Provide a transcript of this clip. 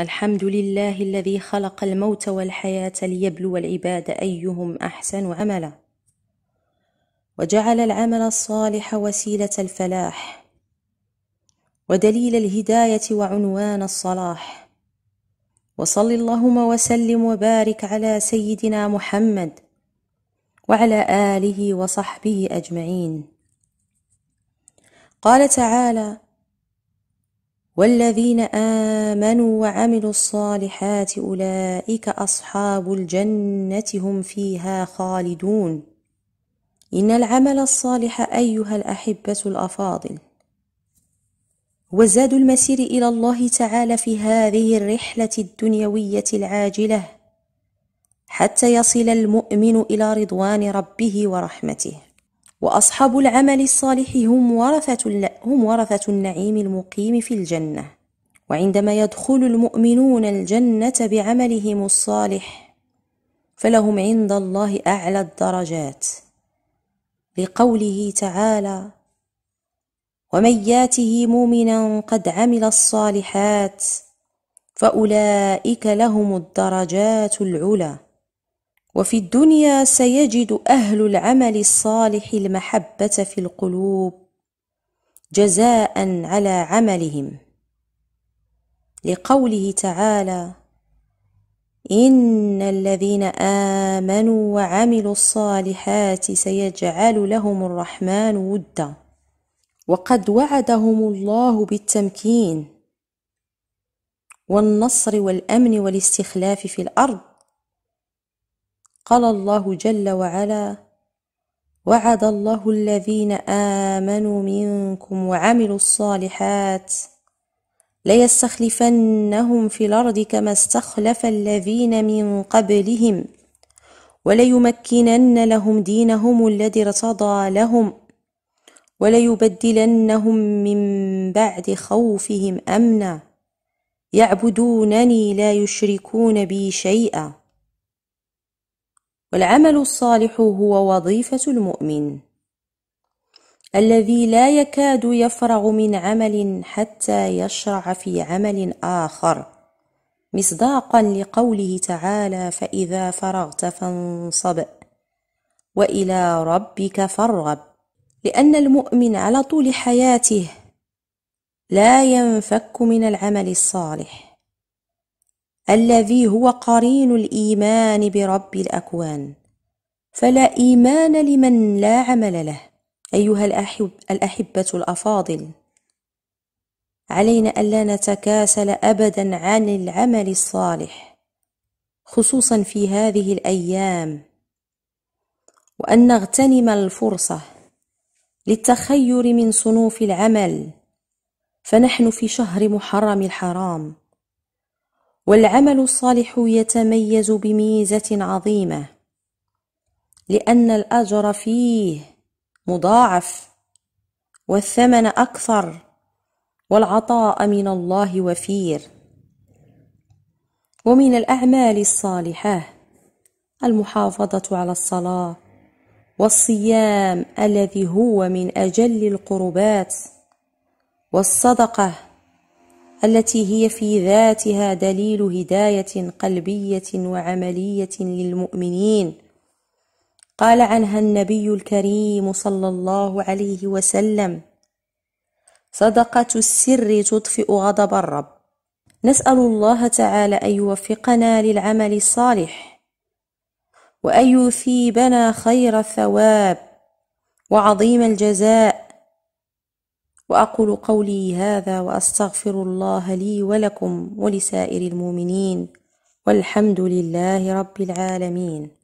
الحمد لله الذي خلق الموت والحياة ليبلو العباد أيهم أحسن عملا وجعل العمل الصالح وسيلة الفلاح ودليل الهداية وعنوان الصلاح وصل اللهم وسلم وبارك على سيدنا محمد وعلى آله وصحبه أجمعين قال تعالى والذين امنوا وعملوا الصالحات اولئك اصحاب الجنه هم فيها خالدون ان العمل الصالح ايها الاحبه الافاضل وزاد المسير الى الله تعالى في هذه الرحله الدنيويه العاجله حتى يصل المؤمن الى رضوان ربه ورحمته وأصحاب العمل الصالح هم ورثة, هم ورثة النعيم المقيم في الجنة وعندما يدخل المؤمنون الجنة بعملهم الصالح فلهم عند الله أعلى الدرجات لقوله تعالى ومن ياته مؤمنا قد عمل الصالحات فأولئك لهم الدرجات العلى وفي الدنيا سيجد اهل العمل الصالح المحبه في القلوب جزاء على عملهم لقوله تعالى ان الذين امنوا وعملوا الصالحات سيجعل لهم الرحمن ودا وقد وعدهم الله بالتمكين والنصر والامن والاستخلاف في الارض قال الله جل وعلا وعد الله الذين امنوا منكم وعملوا الصالحات ليستخلفنهم في الارض كما استخلف الذين من قبلهم وليمكنن لهم دينهم الذي ارتضى لهم وليبدلنهم من بعد خوفهم امنا يعبدونني لا يشركون بي شيئا والعمل الصالح هو وظيفة المؤمن الذي لا يكاد يفرغ من عمل حتى يشرع في عمل آخر مصداقا لقوله تعالى فإذا فرغت فانصب وإلى ربك فارغب لأن المؤمن على طول حياته لا ينفك من العمل الصالح الذي هو قرين الايمان برب الاكوان فلا ايمان لمن لا عمل له ايها الأحب الاحبه الافاضل علينا الا نتكاسل ابدا عن العمل الصالح خصوصا في هذه الايام وان نغتنم الفرصه للتخير من صنوف العمل فنحن في شهر محرم الحرام والعمل الصالح يتميز بميزة عظيمة لأن الأجر فيه مضاعف والثمن أكثر والعطاء من الله وفير ومن الأعمال الصالحة المحافظة على الصلاة والصيام الذي هو من أجل القربات والصدقة التي هي في ذاتها دليل هدايه قلبيه وعمليه للمؤمنين قال عنها النبي الكريم صلى الله عليه وسلم صدقه السر تطفئ غضب الرب نسال الله تعالى ان يوفقنا للعمل الصالح وان يثيبنا خير الثواب وعظيم الجزاء واقول قولي هذا واستغفر الله لي ولكم ولسائر المؤمنين والحمد لله رب العالمين